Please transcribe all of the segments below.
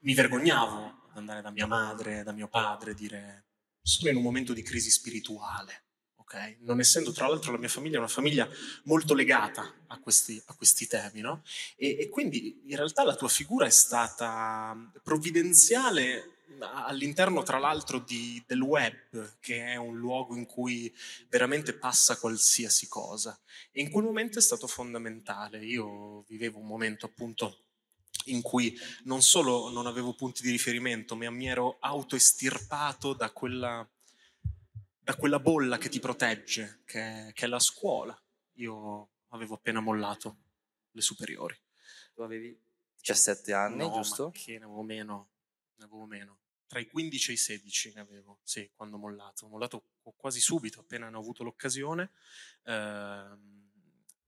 mi vergognavo ad andare da mia madre, da mio padre, dire sono in un momento di crisi spirituale, ok? Non essendo tra l'altro la mia famiglia una famiglia molto legata a questi, a questi temi, no? E, e quindi in realtà la tua figura è stata provvidenziale all'interno tra l'altro di, del web, che è un luogo in cui veramente passa qualsiasi cosa. E in quel momento è stato fondamentale. Io vivevo un momento appunto in cui non solo non avevo punti di riferimento, ma mi ero autoestirpato da quella, da quella bolla che ti protegge, che è, che è la scuola. Io avevo appena mollato le superiori. Tu avevi 17 anni, no, giusto? che ne avevo meno, ne avevo meno. Tra i 15 e i 16 ne avevo, sì, quando ho mollato. Ho mollato quasi subito, appena ne ho avuto l'occasione. Eh,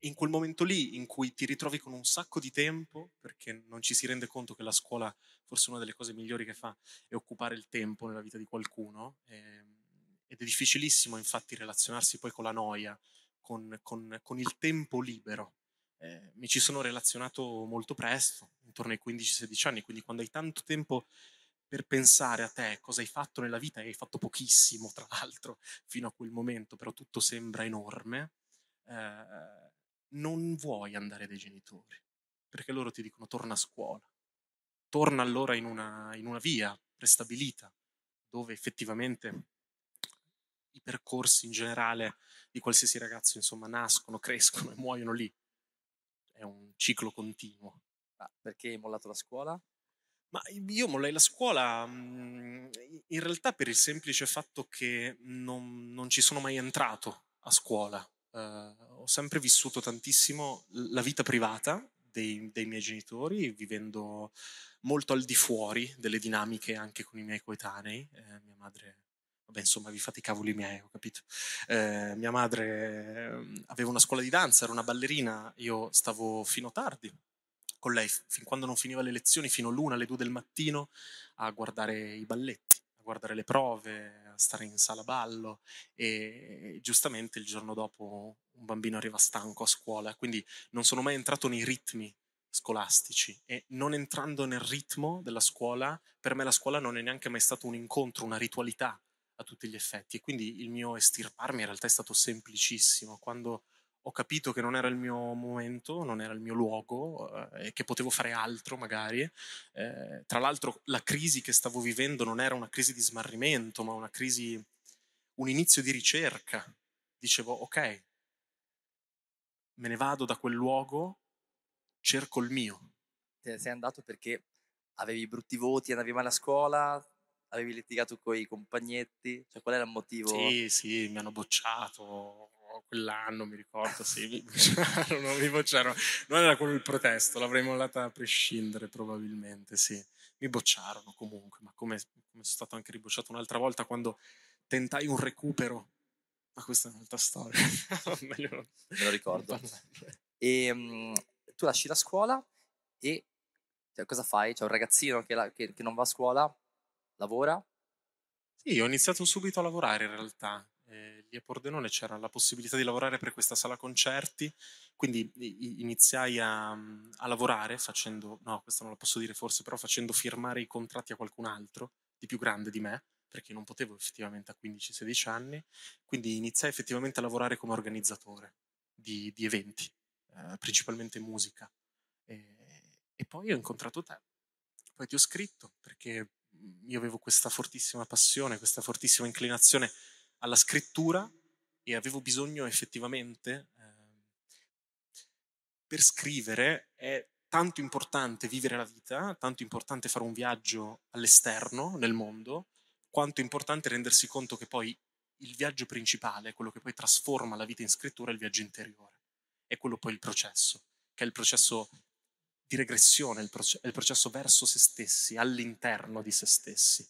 in quel momento lì in cui ti ritrovi con un sacco di tempo, perché non ci si rende conto che la scuola forse una delle cose migliori che fa è occupare il tempo nella vita di qualcuno, ehm, ed è difficilissimo infatti relazionarsi poi con la noia, con, con, con il tempo libero. Eh, mi ci sono relazionato molto presto, intorno ai 15-16 anni, quindi quando hai tanto tempo per pensare a te, cosa hai fatto nella vita, e hai fatto pochissimo tra l'altro fino a quel momento, però tutto sembra enorme, eh, non vuoi andare dai genitori, perché loro ti dicono torna a scuola, torna allora in una, in una via prestabilita, dove effettivamente i percorsi in generale di qualsiasi ragazzo, insomma, nascono, crescono e muoiono lì. È un ciclo continuo. Ah, perché hai mollato la scuola? Ma io mollai la scuola mm, in realtà per il semplice fatto che non, non ci sono mai entrato a scuola eh, ho sempre vissuto tantissimo la vita privata dei, dei, miei genitori, vivendo molto al di fuori delle dinamiche anche con i miei coetanei. Eh, mia madre Beh, insomma, vi fate i cavoli miei, ho capito. Eh, mia madre ehm, aveva una scuola di danza, era una ballerina, io stavo fino a tardi con lei, fin quando non finiva le lezioni, fino all'una, alle due del mattino, a guardare i balletti a guardare le prove, a stare in sala ballo e giustamente il giorno dopo un bambino arriva stanco a scuola, quindi non sono mai entrato nei ritmi scolastici e non entrando nel ritmo della scuola, per me la scuola non è neanche mai stato un incontro, una ritualità a tutti gli effetti e quindi il mio estirparmi in realtà è stato semplicissimo. Quando ho capito che non era il mio momento, non era il mio luogo eh, e che potevo fare altro magari. Eh, tra l'altro la crisi che stavo vivendo non era una crisi di smarrimento, ma una crisi, un inizio di ricerca. Dicevo, ok, me ne vado da quel luogo, cerco il mio. Te ne sei andato perché avevi brutti voti, andavi male a scuola, avevi litigato con i compagnetti? Cioè, qual era il motivo? Sì, sì, mi hanno bocciato, Oh, quell'anno, mi ricordo, sì, mi bocciarono, mi bocciarono. Non era quello il protesto, l'avrei mollata a prescindere probabilmente, sì. Mi bocciarono comunque, ma come, come sono stato anche ribocciato un'altra volta quando tentai un recupero. Ma questa è un'altra storia. Meglio non, Me lo ricordo. E, um, ehm, tu lasci la scuola e cioè, cosa fai? C'è un ragazzino che, la, che, che non va a scuola, lavora, sì, ho iniziato subito a lavorare in realtà eh, lì a Pordenone c'era la possibilità di lavorare per questa sala concerti, quindi iniziai a, a, lavorare facendo, no questo non lo posso dire forse, però facendo firmare i contratti a qualcun altro di più grande di me, perché non potevo effettivamente a 15-16 anni, quindi iniziai effettivamente a lavorare come organizzatore di, di eventi, eh, principalmente musica. E, e poi ho incontrato te, poi ti ho scritto perché io avevo questa fortissima passione, questa fortissima inclinazione alla scrittura e avevo bisogno effettivamente, eh, per scrivere è tanto importante vivere la vita, tanto importante fare un viaggio all'esterno, nel mondo, quanto importante rendersi conto che poi il viaggio principale, quello che poi trasforma la vita in scrittura, è il viaggio interiore. È quello poi il processo, che è il processo di regressione, è il processo verso se stessi, all'interno di se stessi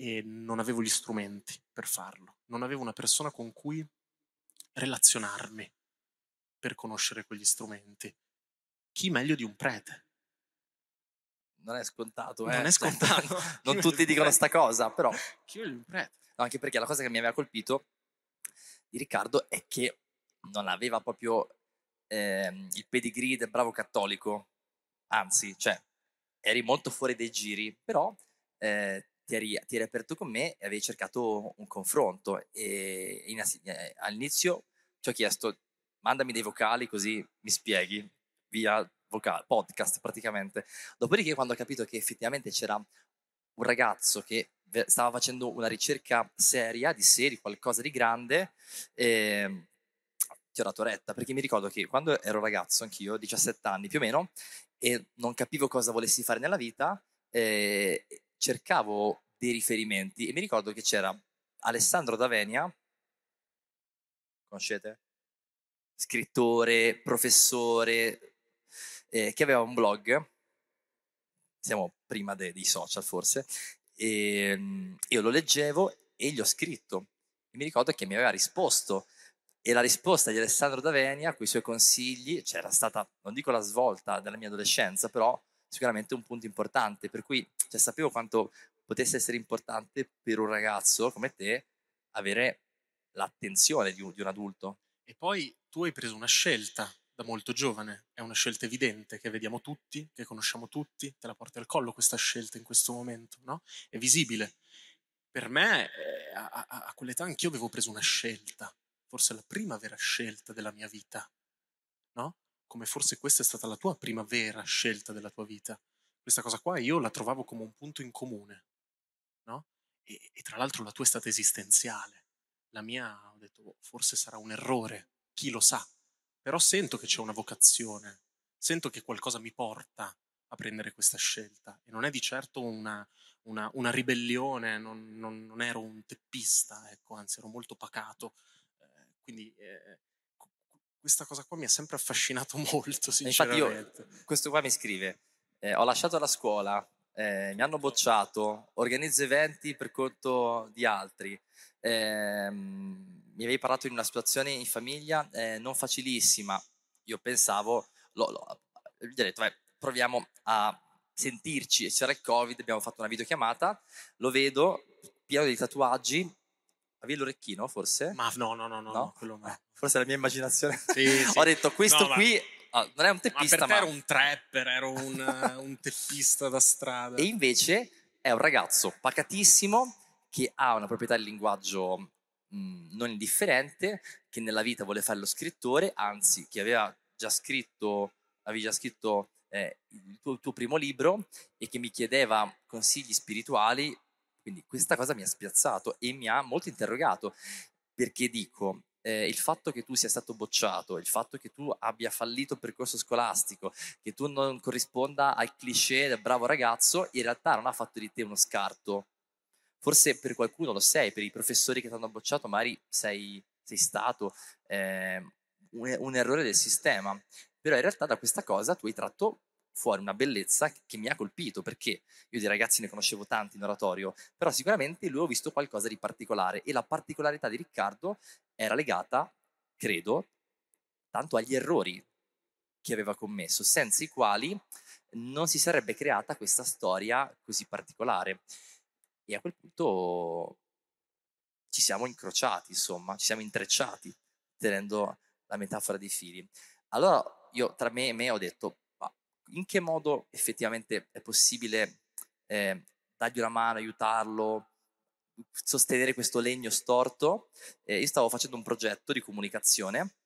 e non avevo gli strumenti per farlo, non avevo una persona con cui relazionarmi per conoscere quegli strumenti. Chi meglio di un prete? Non è scontato, eh? Non è scontato. non tutti dicono sta cosa, però... Chi meglio di un prete? No, anche perché la cosa che mi aveva colpito di Riccardo è che non aveva proprio eh, il pedigree del bravo cattolico, anzi, cioè, eri molto fuori dei giri, però eh, ti eri, ti eri aperto con me e avevi cercato un confronto. E in, eh, all'inizio ti ho chiesto, mandami dei vocali così mi spieghi via vocale, podcast praticamente. Dopodiché quando ho capito che effettivamente c'era un ragazzo che stava facendo una ricerca seria, di serie, qualcosa di grande, eh, ti ho dato retta, perché mi ricordo che quando ero ragazzo, anch'io, 17 anni più o meno, e non capivo cosa volessi fare nella vita, eh, cercavo dei riferimenti e mi ricordo che c'era Alessandro D'Avenia, conoscete? Scrittore, professore, eh, che aveva un blog, siamo prima dei, dei social forse, e, ehm, io lo leggevo e gli ho scritto. E mi ricordo che mi aveva risposto e la risposta di Alessandro D'Avenia con i suoi consigli c'era stata, non dico la svolta della mia adolescenza, però sicuramente un punto importante, per cui cioè, sapevo quanto potesse essere importante per un ragazzo come te avere l'attenzione di un, di un adulto. E poi tu hai preso una scelta da molto giovane, è una scelta evidente che vediamo tutti, che conosciamo tutti, te la porti al collo questa scelta in questo momento, no? È visibile. Per me, eh, a, a, a quell'età anch'io avevo preso una scelta, forse la prima vera scelta della mia vita, no? come forse questa è stata la tua prima vera scelta della tua vita. Questa cosa qua io la trovavo come un punto in comune, no? E, e tra l'altro la tua è stata esistenziale. La mia, ho detto, boh, forse sarà un errore, chi lo sa, però sento che c'è una vocazione, sento che qualcosa mi porta a prendere questa scelta e non è di certo una, una, una ribellione, non, non, non, ero un teppista, ecco, anzi ero molto pacato, eh, quindi eh, questa cosa qua mi ha sempre affascinato molto, sinceramente. io, questo qua mi scrive, eh, ho lasciato la scuola, eh, mi hanno bocciato, organizzo eventi per conto di altri. Eh, mi avevi parlato di una situazione in famiglia eh, non facilissima. Io pensavo, lo, lo, gli ho detto, vai, proviamo a sentirci. C'era il Covid, abbiamo fatto una videochiamata, lo vedo pieno di tatuaggi, Avevi l'orecchino, forse? Ma no, no, no, no. no? Quello... Eh, forse è la mia immaginazione. Sì, sì. Ho detto, questo no, qui... Ma... Ah, non è un teppista, ma... per te ma... ero un trapper, ero un, eh, un teppista da strada. E invece è un ragazzo pacatissimo che ha una proprietà di linguaggio mh, non indifferente, che nella vita vuole fare lo scrittore, anzi, che aveva già scritto, avevi già scritto eh, il, tuo, il, tuo, primo libro e che mi chiedeva consigli spirituali quindi questa cosa mi ha spiazzato e mi ha molto interrogato, perché dico, eh, il fatto che tu sia stato bocciato, il fatto che tu abbia fallito il percorso scolastico, che tu non corrisponda al cliché del bravo ragazzo, in realtà non ha fatto di te uno scarto. Forse per qualcuno lo sei, per i professori che ti hanno bocciato, magari sei, sei stato eh, un, un errore del sistema. Però in realtà da questa cosa tu hai tratto fuori una bellezza che mi ha colpito, perché io dei ragazzi ne conoscevo tanti in oratorio, però sicuramente lui ho visto qualcosa di particolare e la particolarità di Riccardo era legata, credo, tanto agli errori che aveva commesso, senza i quali non si sarebbe creata questa storia così particolare. E a quel punto ci siamo incrociati, insomma, ci siamo intrecciati, tenendo la metafora dei fili. Allora io tra me e me ho detto, in che modo effettivamente è possibile eh, dargli una mano, aiutarlo, sostenere questo legno storto. Eh, io stavo facendo un progetto di comunicazione,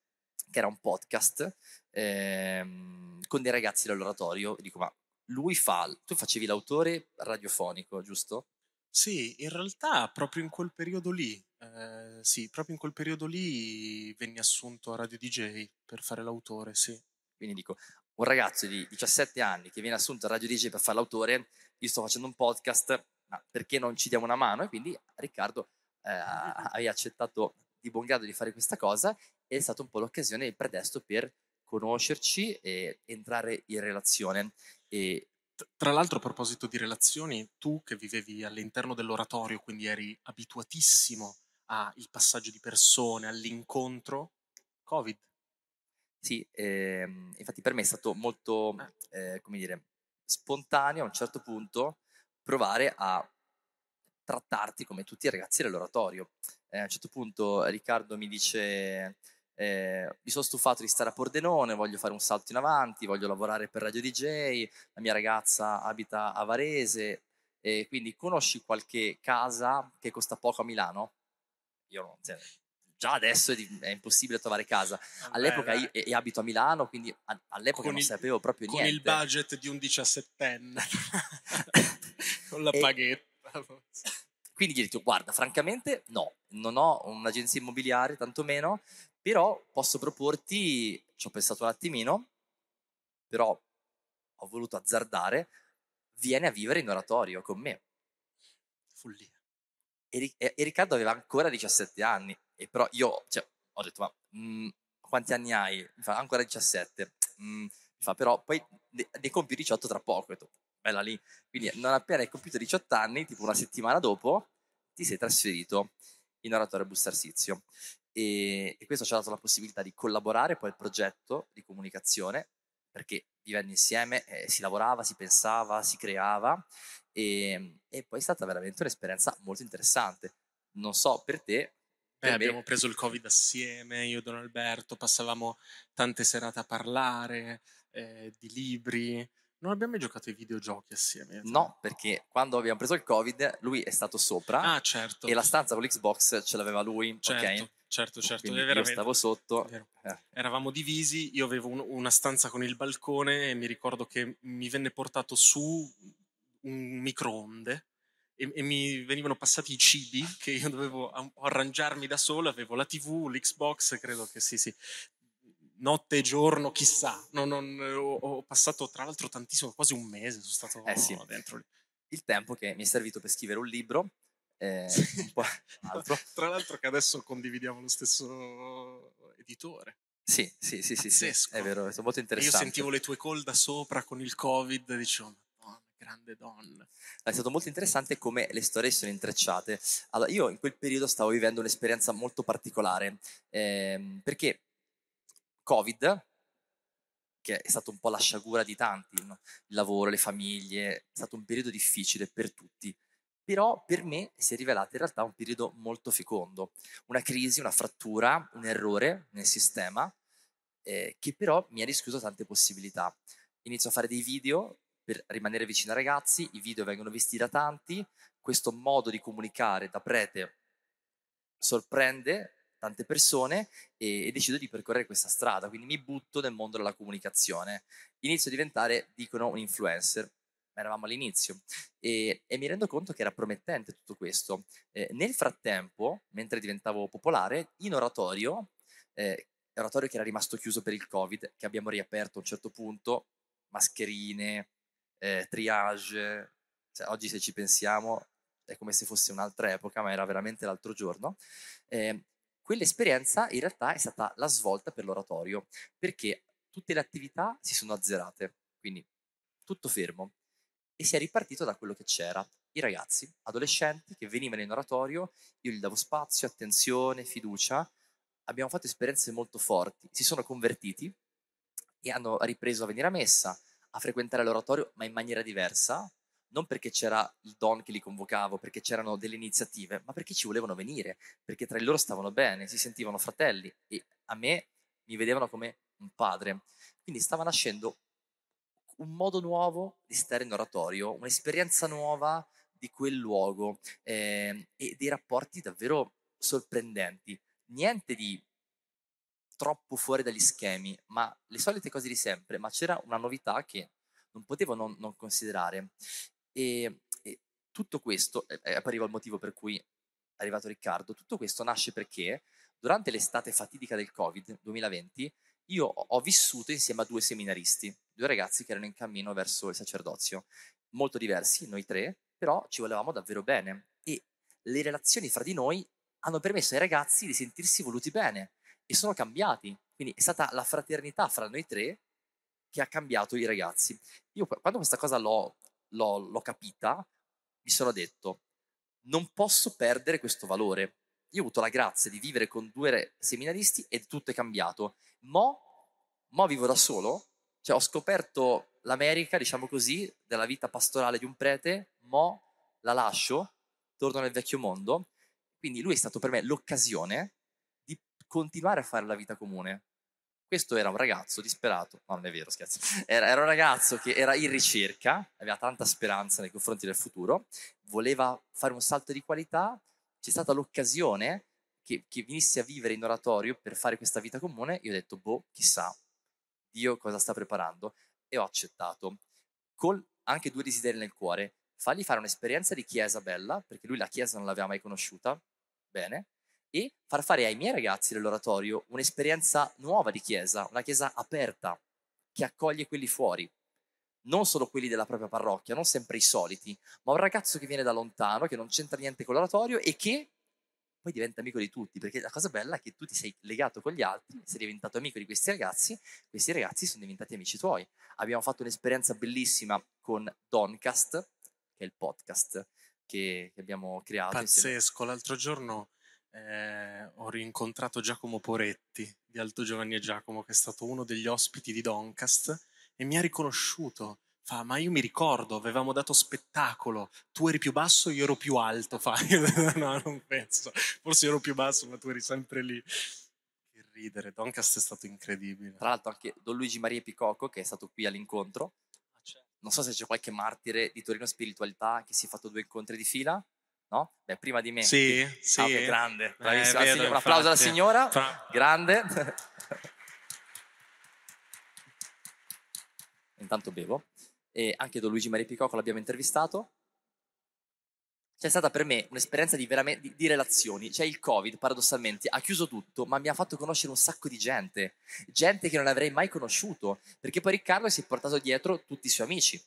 che era un podcast, ehm, con dei ragazzi dell'oratorio. Dico, ma lui fa, tu facevi l'autore radiofonico, giusto? Sì, in realtà proprio in quel periodo lì, eh, sì, proprio in quel periodo lì venni assunto a Radio DJ per fare l'autore, sì. Quindi dico, un ragazzo di 17 anni che viene assunto a Radio DJ per fare l'autore, io sto facendo un podcast, ma perché non ci diamo una mano? E quindi Riccardo eh, aveva accettato di buon grado di fare questa cosa e è stata un po' l'occasione, il pretesto per conoscerci e entrare in relazione. E, tra l'altro, a proposito di relazioni, tu che vivevi all'interno dell'oratorio, quindi eri abituatissimo al passaggio di persone, all'incontro, Covid sì, ehm, infatti per me è stato molto, ah. eh, come dire, spontaneo a un certo punto provare a trattarti come tutti i ragazzi dell'oratorio. Eh, a un certo punto Riccardo mi dice eh, mi sono stufato di stare a Pordenone, voglio fare un salto in avanti, voglio lavorare per Radio DJ, la mia ragazza abita a Varese, eh, quindi conosci qualche casa che costa poco a Milano? Io non, cioè, già adesso è, di, è impossibile trovare casa. All'epoca io, io abito a Milano, quindi a, all'epoca non il, sapevo proprio con niente. Con il budget di un diciassettenne, con la e, paghetta. Quindi gli ho detto, guarda, francamente no, non ho un'agenzia immobiliare, tantomeno, però posso proporti, ci ho pensato un attimino, però ho voluto azzardare, vieni a vivere in oratorio con me. Follia. E, e, e Riccardo aveva ancora 17 anni, e però io cioè, ho detto, ma mh, mhmm, quanti anni hai? Mi fa, ancora 17. Mm, mhmm, mi fa, però poi ne, ne compi 18 tra poco. E tu, bella lì. Quindi non appena hai compiuto 18 anni, tipo una settimana dopo, ti sei trasferito in oratorio Bustarsizio. E, e questo ci ha dato la possibilità di collaborare poi al progetto di comunicazione, perché vivendo insieme eh, si lavorava, si pensava, si creava e, e poi è stata veramente un'esperienza molto interessante. Non so per te, Beh, abbiamo preso il Covid assieme, io e Don Alberto, passavamo tante serate a parlare eh, di libri. Non abbiamo mai giocato ai videogiochi assieme? No, esatto. perché quando abbiamo preso il Covid lui è stato sopra. Ah, certo. E la stanza con l'Xbox ce l'aveva lui. Certo, okay? certo. certo. certo. io stavo sotto. Eh. Eravamo divisi, io avevo un, una stanza con il balcone e mi ricordo che mi venne portato su un microonde e, e, mi venivano passati i cibi che io dovevo arrangiarmi da solo, avevo la TV, l'Xbox, credo che sì, sì. Notte e giorno, chissà, non, non, ho, ho, passato tra l'altro tantissimo, quasi un mese sono stato eh sì. dentro lì. Il tempo che mi è servito per scrivere un libro, eh, un po' altro. tra l'altro che adesso condividiamo lo stesso editore. Sì, sì, sì, sì, sì, è vero, sono molto interessante. Io sentivo le tue call da sopra con il Covid, diciamo, grande donna. È stato molto interessante come le storie sono intrecciate. Allora, io in quel periodo stavo vivendo un'esperienza molto particolare, ehm, perché Covid, che è stata un po' la sciagura di tanti, no? il lavoro, le famiglie, è stato un periodo difficile per tutti, però per me si è rivelato in realtà un periodo molto fecondo, una crisi, una frattura, un errore nel sistema, eh, che però mi ha rischiuso tante possibilità. Inizio a fare dei video per rimanere vicino ai ragazzi, i video vengono visti da tanti, questo modo di comunicare da prete sorprende tante persone e, e, decido di percorrere questa strada, quindi mi butto nel mondo della comunicazione. Inizio a diventare, dicono, un influencer. ma Eravamo all'inizio e, e mi rendo conto che era promettente tutto questo. Eh, nel frattempo, mentre diventavo popolare, in oratorio, eh, oratorio che era rimasto chiuso per il Covid, che abbiamo riaperto a un certo punto, mascherine, eh, triage, cioè, oggi se ci pensiamo è come se fosse un'altra epoca, ma era veramente l'altro giorno. Eh, quell'esperienza in realtà è stata la svolta per l'oratorio, perché tutte le attività si sono azzerate, quindi tutto fermo, e si è ripartito da quello che c'era. I ragazzi, adolescenti che venivano in oratorio, io gli davo spazio, attenzione, fiducia, abbiamo fatto esperienze molto forti, si sono convertiti e hanno ripreso a venire a messa, a frequentare l'oratorio, ma in maniera diversa, non perché c'era il don che li convocavo, perché c'erano delle iniziative, ma perché ci volevano venire, perché tra loro stavano bene, si sentivano fratelli e a me mi vedevano come un padre. Quindi stava nascendo un modo nuovo di stare in oratorio, un'esperienza nuova di quel luogo eh, e dei rapporti davvero sorprendenti. Niente di troppo fuori dagli schemi, ma le solite cose di sempre, ma c'era una novità che non potevo non, non considerare. E, e, tutto questo, e eh, arrivo al motivo per cui è arrivato Riccardo, tutto questo nasce perché durante l'estate fatidica del Covid 2020 io ho vissuto insieme a due seminaristi, due ragazzi che erano in cammino verso il sacerdozio, molto diversi, noi tre, però ci volevamo davvero bene e le relazioni fra di noi hanno permesso ai ragazzi di sentirsi voluti bene, e sono cambiati. Quindi è stata la fraternità fra noi tre che ha cambiato i ragazzi. Io quando questa cosa l'ho, l'ho, l'ho capita, mi sono detto, non posso perdere questo valore. Io ho avuto la grazia di vivere con due seminaristi e tutto è cambiato. Mo, mo vivo da solo, cioè ho scoperto l'America, diciamo così, della vita pastorale di un prete, mo la lascio, torno nel vecchio mondo. Quindi lui è stato per me l'occasione continuare a fare la vita comune. Questo era un ragazzo disperato, no non è vero, scherzo, era, era un ragazzo che era in ricerca, aveva tanta speranza nei confronti del futuro, voleva fare un salto di qualità, c'è stata l'occasione che, che venisse a vivere in oratorio per fare questa vita comune, io ho detto, boh, chissà, Dio cosa sta preparando, e ho accettato, con anche due desideri nel cuore, fargli fare un'esperienza di chiesa bella, perché lui la chiesa non l'aveva mai conosciuta, bene, e far fare ai miei ragazzi dell'oratorio un'esperienza nuova di chiesa, una chiesa aperta, che accoglie quelli fuori, non solo quelli della propria parrocchia, non sempre i soliti, ma un ragazzo che viene da lontano, che non c'entra niente con l'oratorio e che poi diventa amico di tutti, perché la cosa bella è che tu ti sei legato con gli altri, sei diventato amico di questi ragazzi, questi ragazzi sono diventati amici tuoi. Abbiamo fatto un'esperienza bellissima con Doncast, che è il podcast che, abbiamo creato. Pazzesco, insieme. l'altro giorno eh, ho rincontrato Giacomo Poretti di Alto Giovanni e Giacomo, che è stato uno degli ospiti di Doncast, e mi ha riconosciuto. Fa, ma io mi ricordo, avevamo dato spettacolo, tu eri più basso, io ero più alto. Fa, no, non penso. Forse ero più basso, ma tu eri sempre lì. Che ridere, Doncast è stato incredibile. Tra l'altro anche Don Luigi Maria Picocco, che è stato qui all'incontro. Ah, certo. Non so se c'è qualche martire di Torino Spiritualità che si è fatto due incontri di fila no? Beh, prima di me. Sì, sì. Ah, okay, grande, Eh, vero, un applauso alla signora, Fra... grande. Intanto bevo. E anche Don Luigi Maria Picocco l'abbiamo intervistato. C'è stata per me un'esperienza di, di, di relazioni. Cioè il Covid, paradossalmente, ha chiuso tutto, ma mi ha fatto conoscere un sacco di gente. Gente che non avrei mai conosciuto. Perché poi Riccardo si è portato dietro tutti i suoi amici.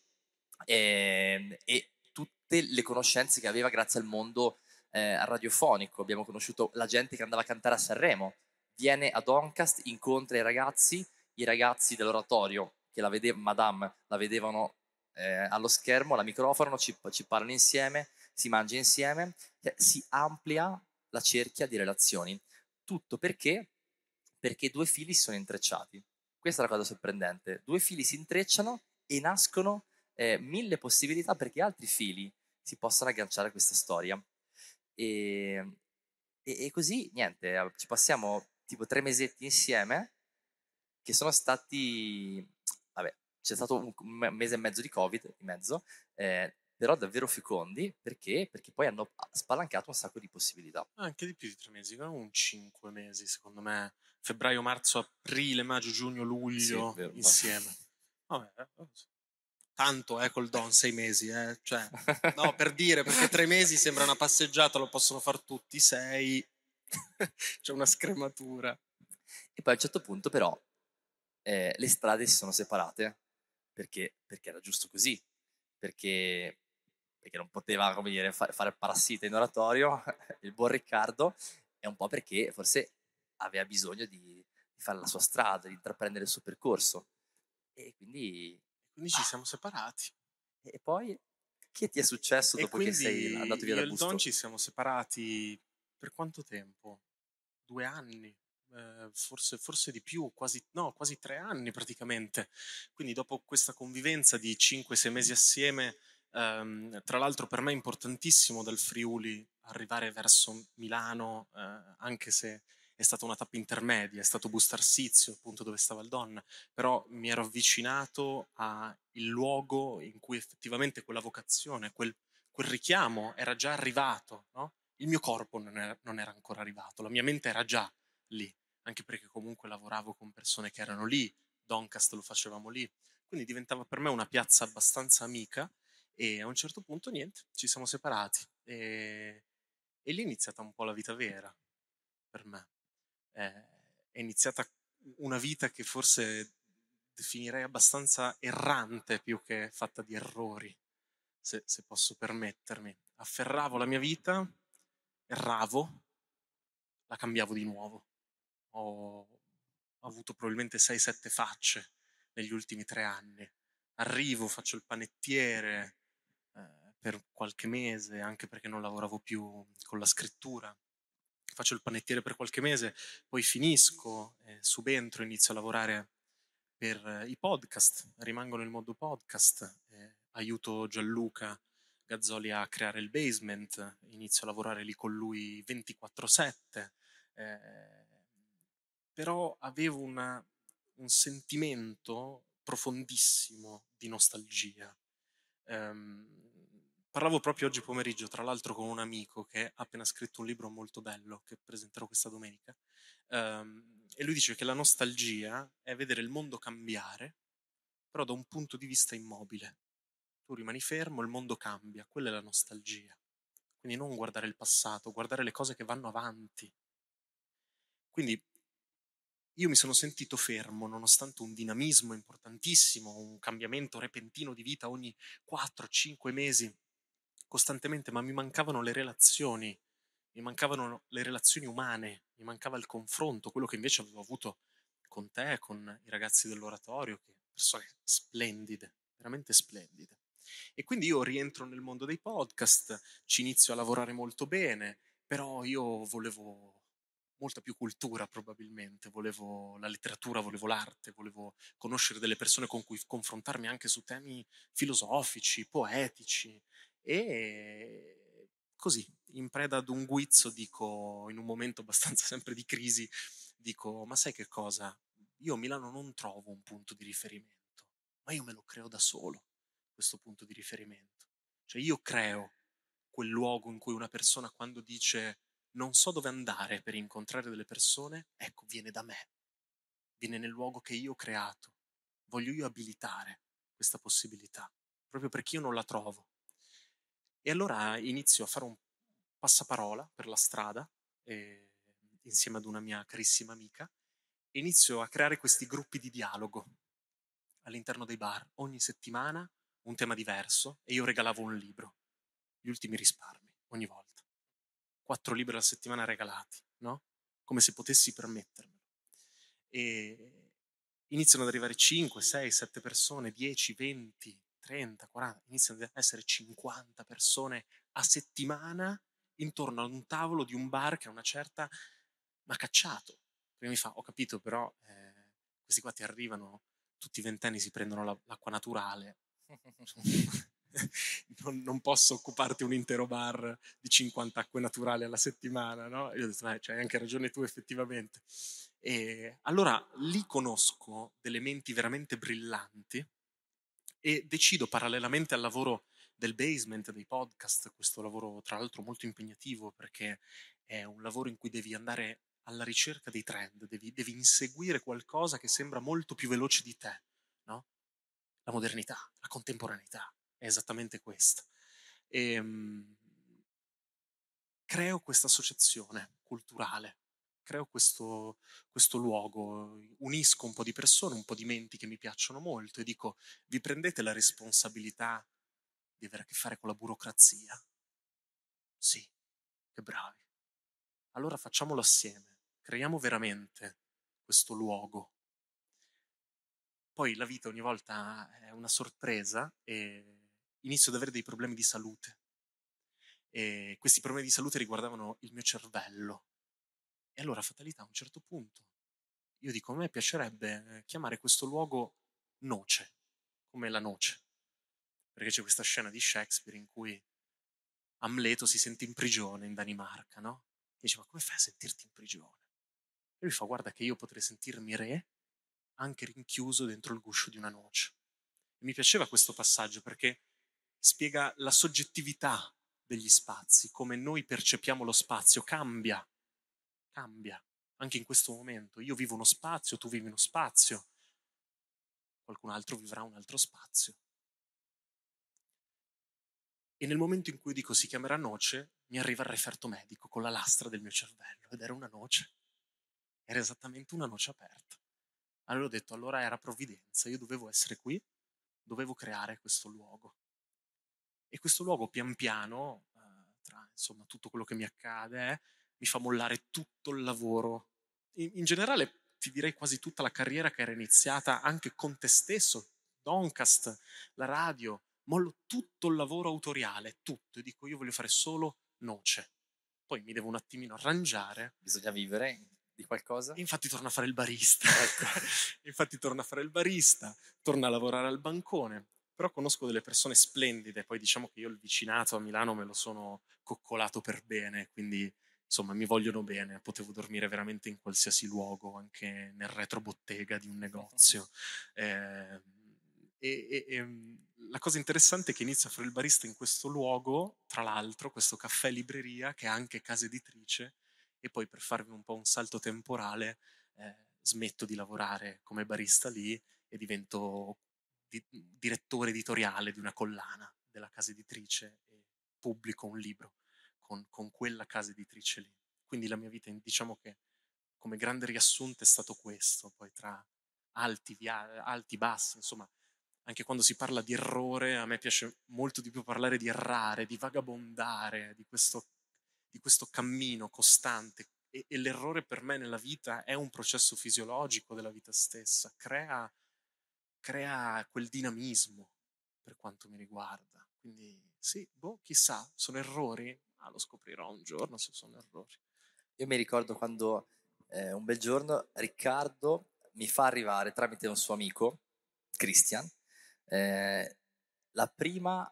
Ehm, e, e, tutte le conoscenze che aveva grazie al mondo eh, radiofonico. Abbiamo conosciuto la gente che andava a cantare a Sanremo, viene ad Oncast, incontra i ragazzi, i ragazzi dell'oratorio che la vedevano, Madame, la vedevano eh, allo schermo, alla microfono, ci, ci parlano insieme, si mangia insieme, eh, si amplia la cerchia di relazioni. Tutto perché? Perché due fili sono intrecciati. Questa è la cosa sorprendente. Due fili si intrecciano e nascono eh, mille possibilità perché altri fili si possano agganciare a questa storia. E, e, e così, niente, ci passiamo tipo tre mesetti insieme che sono stati, vabbè, c'è stato un, mese e mezzo di Covid, in mezzo, eh, però davvero fecondi perché? perché? poi hanno spalancato un sacco di possibilità. Ah, anche di più di tre mesi, un cinque mesi secondo me, febbraio, marzo, aprile, maggio, giugno, luglio sì, vero, insieme. Vabbè, eh, tanto eh, col Don sei mesi, eh. cioè, no, per dire, perché tre mesi sembra una passeggiata, lo possono fare tutti, sei, c'è una scrematura. E poi a un certo punto però eh, le strade si sono separate perché, perché era giusto così, perché, perché non poteva come dire, fa, fare il parassita in oratorio il buon Riccardo e un po' perché forse aveva bisogno di fare la sua strada, di intraprendere il suo percorso. E quindi quindi ci siamo separati. E poi che ti è successo dopo che sei andato via da Busto? Io e Don ci siamo separati per quanto tempo? Due anni, eh, forse, forse, di più, quasi, no, quasi tre anni praticamente. Quindi dopo questa convivenza di 5-6 mesi assieme, ehm, tra l'altro per me è importantissimo dal Friuli arrivare verso Milano, eh, anche se è stata una tappa intermedia, è stato Bustarsizio, appunto dove stava il donna, però mi ero avvicinato al luogo in cui effettivamente quella vocazione, quel, quel richiamo era già arrivato, no? il mio corpo non era, non era ancora arrivato, la mia mente era già lì, anche perché comunque lavoravo con persone che erano lì, Doncast lo facevamo lì, quindi diventava per me una piazza abbastanza amica e a un certo punto niente, ci siamo separati e, e lì è iniziata un po' la vita vera per me eh, è iniziata una vita che forse definirei abbastanza errante più che fatta di errori, se, se posso permettermi. Afferravo la mia vita, erravo, la cambiavo di nuovo. Ho avuto probabilmente 6-7 facce negli ultimi tre anni. Arrivo, faccio il panettiere eh, per qualche mese, anche perché non lavoravo più con la scrittura faccio il panettiere per qualche mese, poi finisco, eh, subentro, inizio a lavorare per eh, i podcast, rimango nel mondo podcast, eh, aiuto Gianluca Gazzoli a creare il basement, inizio a lavorare lì con lui 24/7, eh, però avevo una, un sentimento profondissimo di nostalgia. Um, Parlavo proprio oggi pomeriggio, tra l'altro, con un amico che ha appena scritto un libro molto bello che presenterò questa domenica. Um, e lui dice che la nostalgia è vedere il mondo cambiare, però da un punto di vista immobile. Tu rimani fermo, il mondo cambia, quella è la nostalgia. Quindi non guardare il passato, guardare le cose che vanno avanti. Quindi io mi sono sentito fermo nonostante un dinamismo importantissimo, un cambiamento repentino di vita ogni 4-5 mesi costantemente, ma mi mancavano le relazioni, mi mancavano le relazioni umane, mi mancava il confronto, quello che invece avevo avuto con te, con i ragazzi dell'oratorio, che persone splendide, veramente splendide. E quindi io rientro nel mondo dei podcast, ci inizio a lavorare molto bene, però io volevo molta più cultura probabilmente, volevo la letteratura, volevo l'arte, volevo conoscere delle persone con cui confrontarmi anche su temi filosofici, poetici e così, in preda ad un guizzo, dico, in un momento abbastanza sempre di crisi, dico, ma sai che cosa? Io a Milano non trovo un punto di riferimento, ma io me lo creo da solo, questo punto di riferimento. Cioè io creo quel luogo in cui una persona quando dice non so dove andare per incontrare delle persone, ecco, viene da me, viene nel luogo che io ho creato. Voglio io abilitare questa possibilità, proprio perché io non la trovo. E allora inizio a fare un passaparola per la strada, eh, insieme ad una mia carissima amica, inizio a creare questi gruppi di dialogo all'interno dei bar. Ogni settimana un tema diverso e io regalavo un libro, gli ultimi risparmi, ogni volta. Quattro libri alla settimana regalati, no? Come se potessi permettermelo. E iniziano ad arrivare 5, 6, 7 persone, 10, 20, 30, 40, iniziano ad essere 50 persone a settimana intorno ad un tavolo di un bar che ha una certa... ma cacciato. Prima mi fa, ho capito però, eh, questi qua ti arrivano, tutti i ventenni si prendono la, l'acqua naturale. non, non, posso occuparti un intero bar di 50 acque naturali alla settimana, no? Io ho detto, ma c'hai anche ragione tu effettivamente. E allora lì conosco delle menti veramente brillanti e decido parallelamente al lavoro del basement, dei podcast, questo lavoro tra l'altro molto impegnativo perché è un lavoro in cui devi andare alla ricerca dei trend, devi, devi inseguire qualcosa che sembra molto più veloce di te, no? La modernità, la contemporaneità, è esattamente questo. E, um, creo questa associazione culturale creo questo, questo, luogo, unisco un po' di persone, un po' di menti che mi piacciono molto e dico, vi prendete la responsabilità di avere a che fare con la burocrazia? Sì, che bravi. Allora facciamolo assieme, creiamo veramente questo luogo. Poi la vita ogni volta è una sorpresa e inizio ad avere dei problemi di salute. E questi problemi di salute riguardavano il mio cervello, e allora fatalità a un certo punto, io dico, a me piacerebbe eh, chiamare questo luogo noce, come la noce, perché c'è questa scena di Shakespeare in cui Amleto si sente in prigione in Danimarca, no? E dice, ma come fai a sentirti in prigione? E lui fa, guarda che io potrei sentirmi re anche rinchiuso dentro il guscio di una noce. E mi piaceva questo passaggio perché spiega la soggettività degli spazi, come noi percepiamo lo spazio, cambia cambia anche in questo momento. Io vivo uno spazio, tu vivi uno spazio, qualcun altro vivrà un altro spazio. E nel momento in cui dico si chiamerà noce, mi arriva il referto medico con la lastra del mio cervello ed era una noce. Era esattamente una noce aperta. Allora ho detto, allora era provvidenza, io dovevo essere qui, dovevo creare questo luogo. E questo luogo pian piano, eh, tra insomma tutto quello che mi accade, mi fa mollare tutto il lavoro. In, in generale ti direi quasi tutta la carriera che era iniziata anche con te stesso, Doncast, la radio, mollo tutto il lavoro autoriale, tutto, e dico io voglio fare solo noce. Poi mi devo un attimino arrangiare. Bisogna vivere di qualcosa? Infatti torno a fare il barista. Ecco. Infatti torno a fare il barista, torno a lavorare al bancone. Però conosco delle persone splendide, poi diciamo che io il vicinato a Milano me lo sono coccolato per bene, quindi insomma mi vogliono bene, potevo dormire veramente in qualsiasi luogo, anche nel retrobottega di un negozio. Eh, e, e, e, ehm, la cosa interessante è che inizia a fare il barista in questo luogo, tra l'altro, questo caffè libreria che è anche casa editrice, e poi per farvi un po' un salto temporale eh, smetto di lavorare come barista lì e divento di, direttore editoriale di una collana della casa editrice e pubblico un libro con, con quella casa editrice lì. Quindi la mia vita, diciamo che come grande riassunto è stato questo, poi tra alti, via, alti, bassi, insomma, anche quando si parla di errore, a me piace molto di più parlare di errare, di vagabondare, di questo, di questo cammino costante. E, e l'errore per me nella vita è un processo fisiologico della vita stessa, crea, crea quel dinamismo per quanto mi riguarda. Quindi sì, boh, chissà, sono errori, ah, lo scoprirò un giorno se sono errori. Io mi ricordo quando eh, un bel giorno Riccardo mi fa arrivare tramite un suo amico, Christian, eh, la prima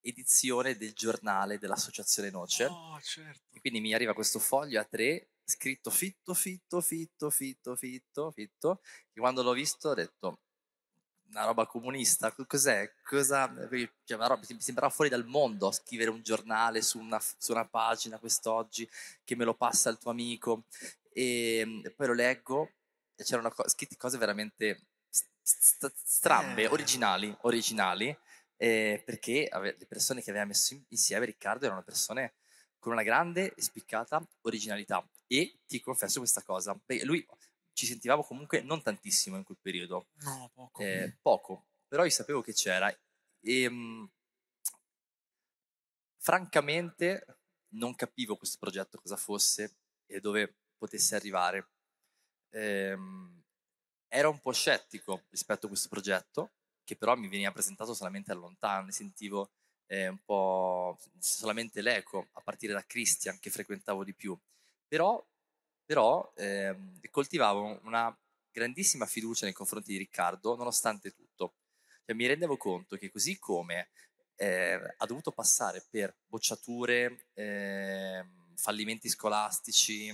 edizione del giornale dell'associazione Noce. Oh, certo. quindi mi arriva questo foglio a tre scritto fitto, fitto, fitto, fitto, fitto, fitto. E quando l'ho visto ho detto, una roba comunista, cos'è? Cosa, cioè, roba, sembrava fuori dal mondo scrivere un giornale su una, su una pagina quest'oggi che me lo passa il tuo amico e, ehm, e poi lo leggo e c'erano co- scritte cose veramente st- strambe, eh. originali, originali eh, perché ave- le persone che aveva messo insieme Riccardo erano persone con una grande e spiccata originalità e ti confesso questa cosa, lui ci sentivamo comunque non tantissimo in quel periodo. No, poco. Eh, poco, però io sapevo che c'era. E ehm, mh, francamente non capivo questo progetto cosa fosse e dove potesse arrivare. Eh, era un po' scettico rispetto a questo progetto, che però mi veniva presentato solamente da lontano, ne sentivo eh, un po' solamente l'eco, a partire da Christian che frequentavo di più. Però però ehm, coltivavo una grandissima fiducia nei confronti di Riccardo nonostante tutto. Cioè, mi rendevo conto che così come eh, ha dovuto passare per bocciature, eh, fallimenti scolastici,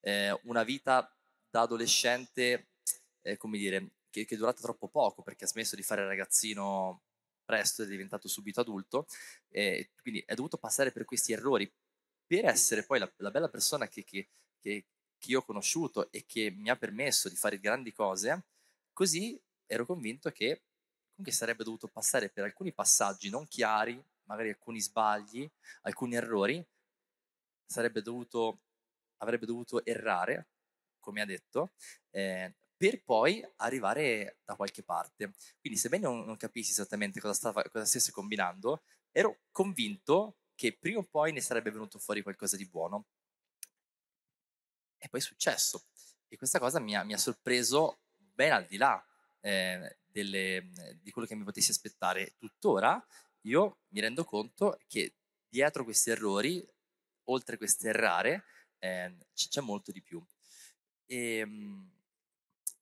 eh, una vita da adolescente, eh, come dire, che, che è durata troppo poco perché ha smesso di fare ragazzino presto, è diventato subito adulto, eh, quindi è dovuto passare per questi errori per essere poi la, la bella persona che, che, che, che io ho conosciuto e che mi ha permesso di fare grandi cose, così ero convinto che comunque sarebbe dovuto passare per alcuni passaggi non chiari, magari alcuni sbagli, alcuni errori, dovuto, avrebbe dovuto errare, come ha detto, eh, per poi arrivare da qualche parte. Quindi sebbene non, non capissi esattamente cosa, stava, cosa stesse combinando, ero convinto che prima o poi ne sarebbe venuto fuori qualcosa di buono. E poi è successo. E questa cosa mi ha, mi ha sorpreso ben al di là eh, delle, mhmm, di quello che mi potessi aspettare. Tuttora io mi rendo conto che dietro questi errori, oltre queste errare, eh, c'è molto di più. E, ehm,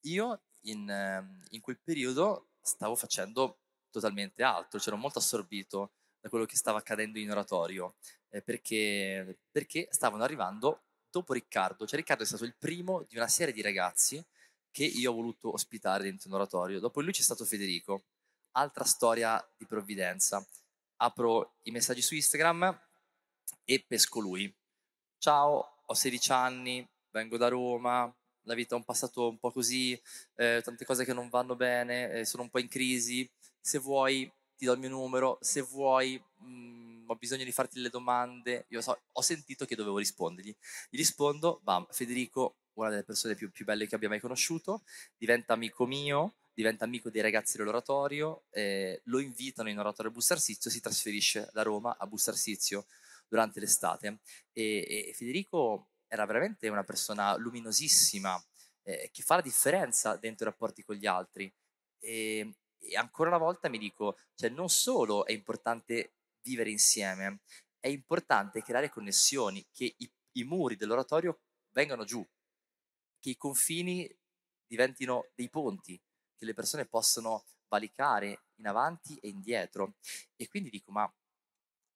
io in, mhmm, in quel periodo stavo facendo totalmente altro, c'ero molto assorbito da quello che stava accadendo in oratorio, eh, perché, perché, stavano arrivando dopo Riccardo, cioè Riccardo è stato il primo di una serie di ragazzi che io ho voluto ospitare dentro un oratorio. Dopo lui c'è stato Federico, altra storia di provvidenza. Apro i messaggi su Instagram e pesco lui. Ciao, ho 16 anni, vengo da Roma, la vita è un passato un po' così, eh, tante cose che non vanno bene, eh, sono un po' in crisi. Se vuoi ti do il mio numero, se vuoi mh, mm, ho bisogno di farti delle domande, io so, ho sentito che dovevo rispondergli. Gli rispondo, bam, Federico, una delle persone più, più belle che abbia mai conosciuto, diventa amico mio, diventa amico dei ragazzi dell'oratorio, eh, lo invitano in oratorio a Bustarsizio, si trasferisce da Roma a Bustarsizio durante l'estate. E, e Federico era veramente una persona luminosissima, eh, che fa la differenza dentro i rapporti con gli altri. E, e ancora una volta mi dico, cioè non solo è importante vivere insieme, è importante creare connessioni, che i, i muri dell'oratorio vengano giù, che i confini diventino dei ponti che le persone possano valicare in avanti e indietro. E quindi dico, ma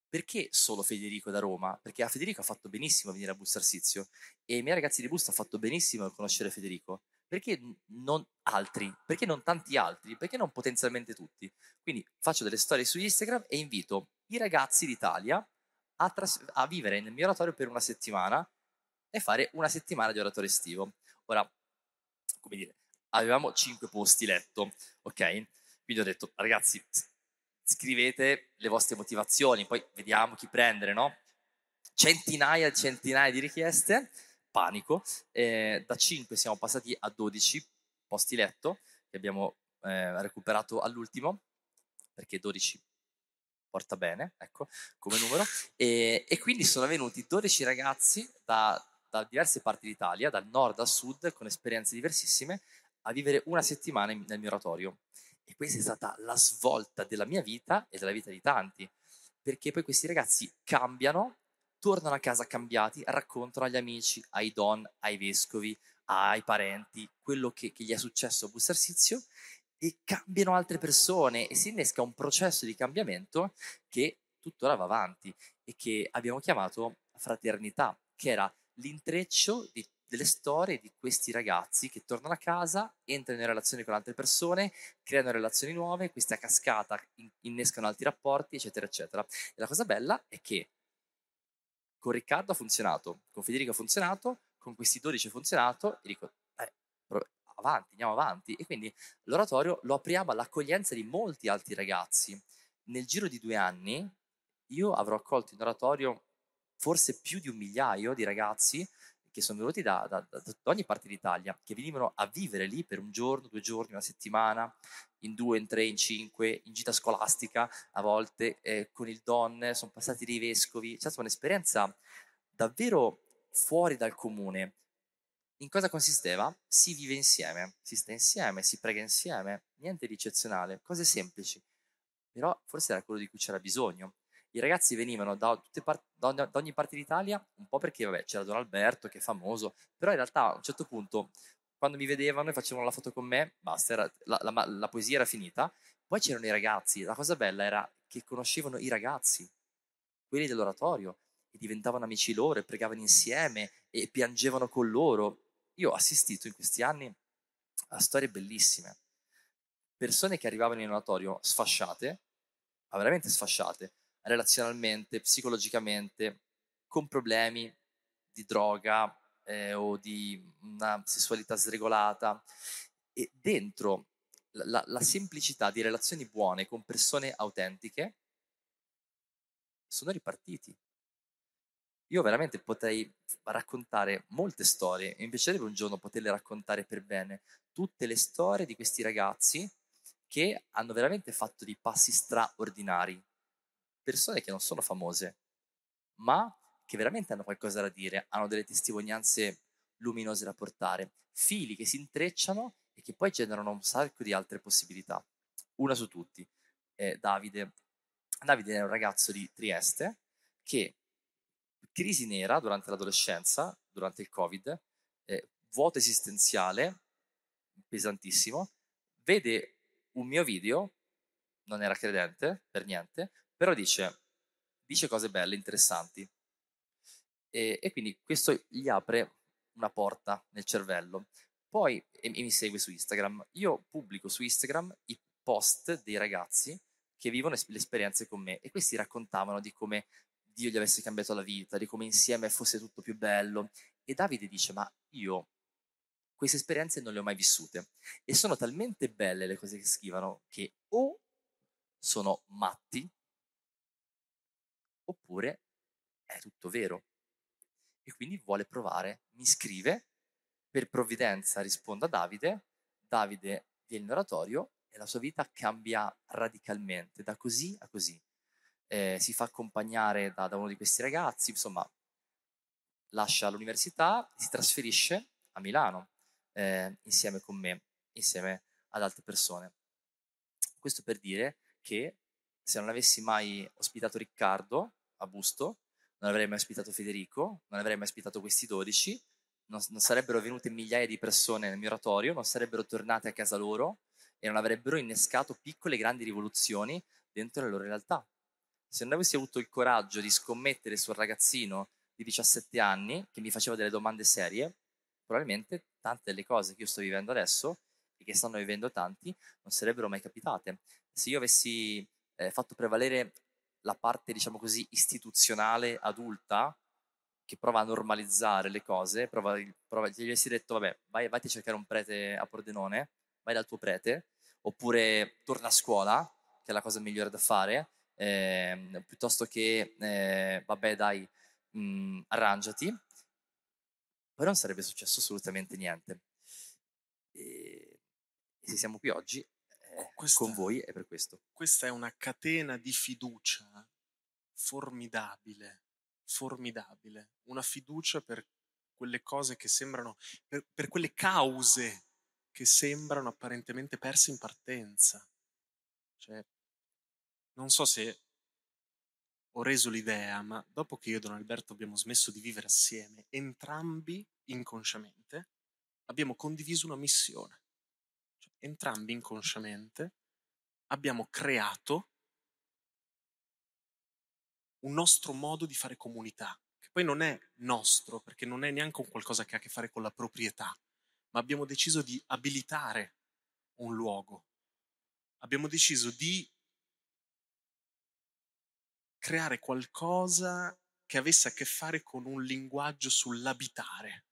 perché solo Federico da Roma? Perché a Federico ha fatto benissimo venire a Bustarsizio e i miei ragazzi di Busto hanno fatto benissimo a conoscere Federico, perché non altri? Perché non tanti altri? Perché non potenzialmente tutti? Quindi faccio delle storie su Instagram e invito i ragazzi d'Italia a, tras- a vivere nel mio oratorio per una settimana e fare una settimana di oratorio estivo. Ora, come dire, avevamo 5 posti letto, ok? Quindi ho detto, ragazzi, scrivete le vostre motivazioni, poi vediamo chi prendere, no? Centinaia e centinaia di richieste panico. Eh, da 5 siamo passati a 12 posti letto che abbiamo eh, recuperato all'ultimo, perché 12 porta bene, ecco, come numero. E, e quindi sono venuti 12 ragazzi da, da diverse parti d'Italia, dal nord al sud, con esperienze diversissime, a vivere una settimana nel mio oratorio. E questa è stata la svolta della mia vita e della vita di tanti, perché poi questi ragazzi cambiano tornano a casa cambiati, raccontano agli amici, ai don, ai vescovi, ai parenti, quello che, che gli è successo a Sizio e cambiano altre persone e si innesca un processo di cambiamento che tuttora va avanti e che abbiamo chiamato fraternità, che era l'intreccio di, delle storie di questi ragazzi che tornano a casa, entrano in relazione con altre persone, creano relazioni nuove, questa cascata innescano altri rapporti, eccetera, eccetera. E la cosa bella è che con Riccardo ha funzionato, con Federico ha funzionato, con questi 12 ha funzionato, e dico, eh, avanti, andiamo avanti. E quindi l'oratorio lo apriamo all'accoglienza di molti altri ragazzi. Nel giro di due anni io avrò accolto in oratorio forse più di un migliaio di ragazzi che sono venuti da, da, da, ogni parte d'Italia, che venivano a vivere lì per un giorno, due giorni, una settimana, in due, in tre, in cinque, in gita scolastica a volte, eh, con il don, sono passati dei vescovi, cioè è stata un'esperienza davvero fuori dal comune. In cosa consisteva? Si vive insieme, si sta insieme, si prega insieme, niente di eccezionale, cose semplici, però forse era quello di cui c'era bisogno i ragazzi venivano da, par- da, ogni, da ogni parte d'Italia, un po' perché vabbè, c'era Don Alberto che è famoso, però in realtà a un certo punto quando mi vedevano e facevano la foto con me, basta, era, la, la, la poesia era finita, poi c'erano i ragazzi, la cosa bella era che conoscevano i ragazzi, quelli dell'oratorio, e diventavano amici loro e pregavano insieme e piangevano con loro. Io ho assistito in questi anni a storie bellissime. Persone che arrivavano in oratorio sfasciate, ma veramente sfasciate, relazionalmente, psicologicamente, con problemi di droga eh, o di una sessualità sregolata. E dentro la, la semplicità di relazioni buone con persone autentiche sono ripartiti. Io veramente potrei raccontare molte storie e mi piacerebbe un giorno poterle raccontare per bene, tutte le storie di questi ragazzi che hanno veramente fatto dei passi straordinari persone che non sono famose, ma che veramente hanno qualcosa da dire, hanno delle testimonianze luminose da portare, fili che si intrecciano e che poi generano un sacco di altre possibilità. Una su tutti, eh, Davide. Davide è un ragazzo di Trieste che crisi nera durante l'adolescenza, durante il Covid, eh, vuoto esistenziale pesantissimo, vede un mio video, non era credente per niente, però dice, dice cose belle, interessanti. E, e, quindi questo gli apre una porta nel cervello. Poi, e, e mi segue su Instagram, io pubblico su Instagram i post dei ragazzi che vivono es- le esperienze con me e questi raccontavano di come Dio gli avesse cambiato la vita, di come insieme fosse tutto più bello. E Davide dice, ma io queste esperienze non le ho mai vissute e sono talmente belle le cose che scrivono che o sono matti oppure è tutto vero. E quindi vuole provare, mi scrive, per provvidenza risponde a Davide, Davide viene in oratorio e la sua vita cambia radicalmente, da così a così. Eh, si fa accompagnare da, da uno di questi ragazzi, insomma, lascia l'università, si trasferisce a Milano eh, insieme con me, insieme ad altre persone. Questo per dire che se non avessi mai ospitato Riccardo, a Busto, non avrei mai ospitato Federico, non avrei mai ospitato questi 12, non, non sarebbero venute migliaia di persone nel mio oratorio, non sarebbero tornate a casa loro e non avrebbero innescato piccole e grandi rivoluzioni dentro la loro realtà. Se non avessi avuto il coraggio di scommettere sul ragazzino di 17 anni che mi faceva delle domande serie, probabilmente tante delle cose che io sto vivendo adesso e che stanno vivendo tanti non sarebbero mai capitate. Se io avessi eh, fatto prevalere la parte, diciamo così, istituzionale adulta che prova a normalizzare le cose, prova, prova gli avessi detto, vabbè, vai, vai a cercare un prete a Pordenone, vai dal tuo prete, oppure torna a scuola, che è la cosa migliore da fare, eh, piuttosto che, eh, vabbè, dai, mh, mm, arrangiati, poi non sarebbe successo assolutamente niente. E, e siamo qui oggi eh, questa, con voi è per questo. Questa è una catena di fiducia formidabile, formidabile, una fiducia per quelle cose che sembrano, per, per quelle cause che sembrano apparentemente perse in partenza. Cioè, non so se ho reso l'idea, ma dopo che io e Don Alberto abbiamo smesso di vivere assieme, entrambi inconsciamente abbiamo condiviso una missione entrambi inconsciamente abbiamo creato un nostro modo di fare comunità, che poi non è nostro, perché non è neanche un qualcosa che ha a che fare con la proprietà, ma abbiamo deciso di abilitare un luogo. Abbiamo deciso di creare qualcosa che avesse a che fare con un linguaggio sull'abitare,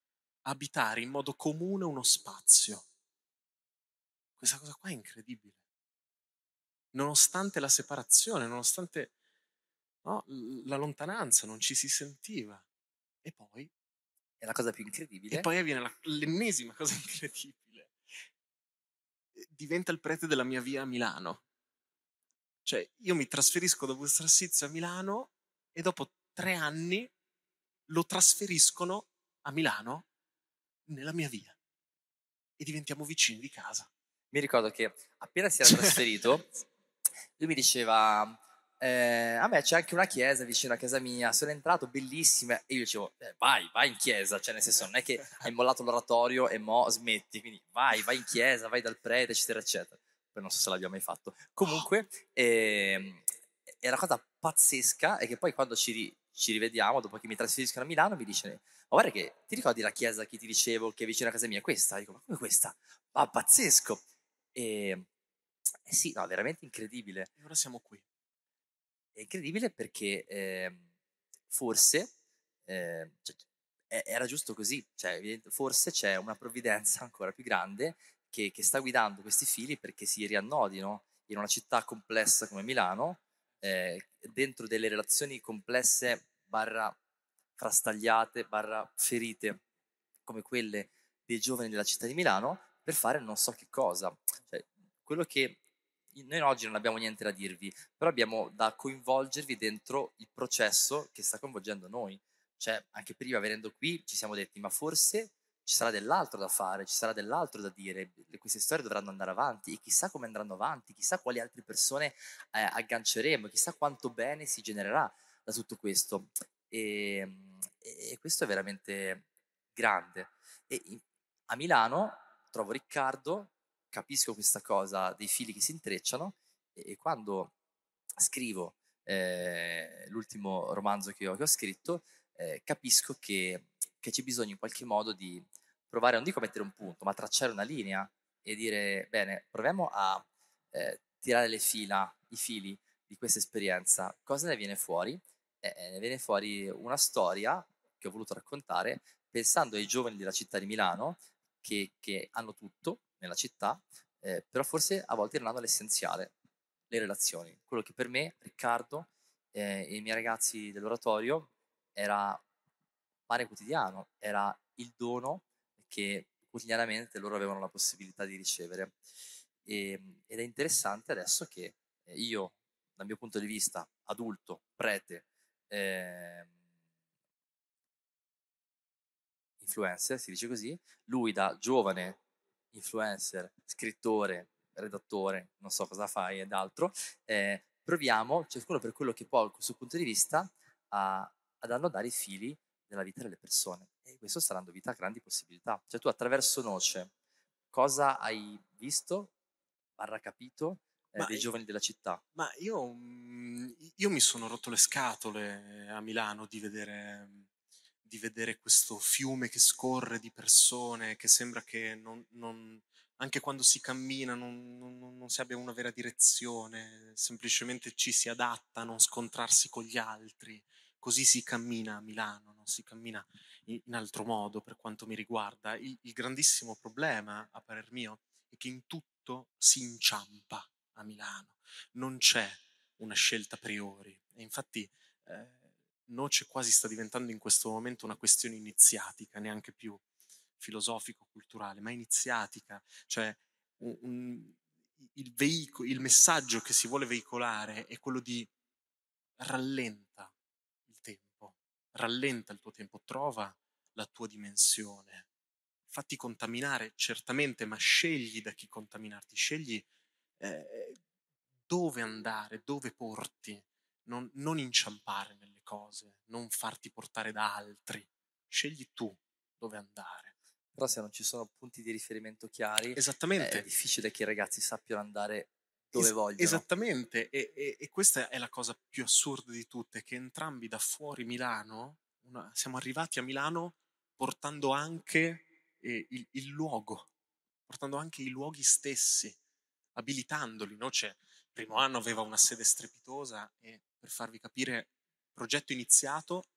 abitare in modo comune uno spazio. Questa cosa qua è incredibile. Nonostante la separazione, nonostante no, la lontananza, non ci si sentiva. E poi... È la cosa più incredibile. E poi avviene la, l'ennesima cosa incredibile. Diventa il prete della mia via a Milano. Cioè, io mi trasferisco da Bustrassizio a Milano e dopo tre anni lo trasferiscono a Milano nella mia via e diventiamo vicini di casa mi ricordo che appena si era cioè trasferito, lui mi diceva, eh, a me c'è anche una chiesa vicino a casa mia, sono entrato, bellissima, e io dicevo, eh, vai, vai in chiesa, cioè nel senso non è che hai mollato l'oratorio e mo smetti, quindi vai, vai in chiesa, vai dal prete, eccetera, eccetera. Poi non so se l'abbiamo mai fatto. Comunque, eh, è una cosa pazzesca e che poi quando ci, ri- ci rivediamo, dopo che mi trasferiscono a Milano, mi dice: Ma guarda che ti ricordi la chiesa che ti dicevo che è vicino a casa mia? Questa? Dico, ma come questa? Ma ah, pazzesco! E ehm, eh sì, no, veramente incredibile. E ora siamo qui. È incredibile perché eh, forse eh, cioè, cioè era giusto così, cioè, forse c'è una provvidenza ancora più grande che, che, sta guidando questi fili perché si riannodino in una città complessa come Milano, eh, dentro delle relazioni complesse barra frastagliate, barra ferite come quelle dei giovani della città di Milano per fare non so che cosa. Cioè, quello che noi oggi non abbiamo niente da dirvi, però abbiamo da coinvolgervi dentro il processo che sta coinvolgendo noi. Cioè, anche prima venendo qui ci siamo detti, ma forse ci sarà dell'altro da fare, ci sarà dell'altro da dire, queste storie dovranno andare avanti e chissà come andranno avanti, chissà quali altre persone eh, agganceremo, chissà quanto bene si genererà da tutto questo. Ehm, e, e questo è veramente grande. E a Milano trovo Riccardo, capisco questa cosa dei fili che si intrecciano e, e quando scrivo eh, l'ultimo romanzo che ho, che ho scritto, eh, capisco che, che, c'è bisogno in qualche modo di provare, non dico mettere un punto, ma tracciare una linea e dire, bene, proviamo a eh, tirare le fila, i fili di questa esperienza. Cosa ne viene fuori? Eh, eh, ne viene fuori una storia che ho voluto raccontare pensando ai giovani della città di Milano che, che hanno tutto nella città, eh, però forse a volte non hanno l'essenziale, le relazioni. Quello che per me, Riccardo eh, e i miei ragazzi dell'oratorio era pane quotidiano, era il dono che quotidianamente loro avevano la possibilità di ricevere. E, ehm, ed è interessante adesso che eh, io, dal mio punto di vista, adulto, prete, eh, influencer, si dice così, lui da giovane influencer, scrittore, redattore, non so cosa fai ed altro, eh, proviamo, ciascuno cioè per quello che può, col suo punto di vista, a, ad annodare i fili della vita delle persone. E questo sta dando vita a grandi possibilità. Cioè tu attraverso Noce, cosa hai visto, barra capito, eh, dei io, giovani della città? Ma io, mm, io mi sono rotto le scatole a Milano di vedere mm, di vedere questo fiume che scorre di persone, che sembra che non, non, anche quando si cammina non, non, si abbia una vera direzione, semplicemente ci si adatta a non scontrarsi con gli altri. Così si cammina a Milano, non si cammina in, in altro modo per quanto mi riguarda. Il, il grandissimo problema, a parer mio, è che in tutto si inciampa a Milano. Non c'è una scelta a priori. E infatti eh, noce quasi sta diventando in questo momento una questione iniziatica, neanche più filosofico-culturale, ma iniziatica, cioè un, un, il, veico, il messaggio che si vuole veicolare è quello di rallenta il tempo, rallenta il tuo tempo, trova la tua dimensione, fatti contaminare certamente, ma scegli da chi contaminarti, scegli eh, dove andare, dove porti non, non inciampare nelle cose, non farti portare da altri, scegli tu dove andare. Però se non ci sono punti di riferimento chiari, è difficile che i ragazzi sappiano andare dove es- vogliono. Esattamente, e, e, e, questa è la cosa più assurda di tutte, che entrambi da fuori Milano, una, siamo arrivati a Milano portando anche eh, il, il, luogo, portando anche i luoghi stessi, abilitandoli, no? Cioè, primo anno aveva una sede strepitosa e per farvi capire, progetto iniziato,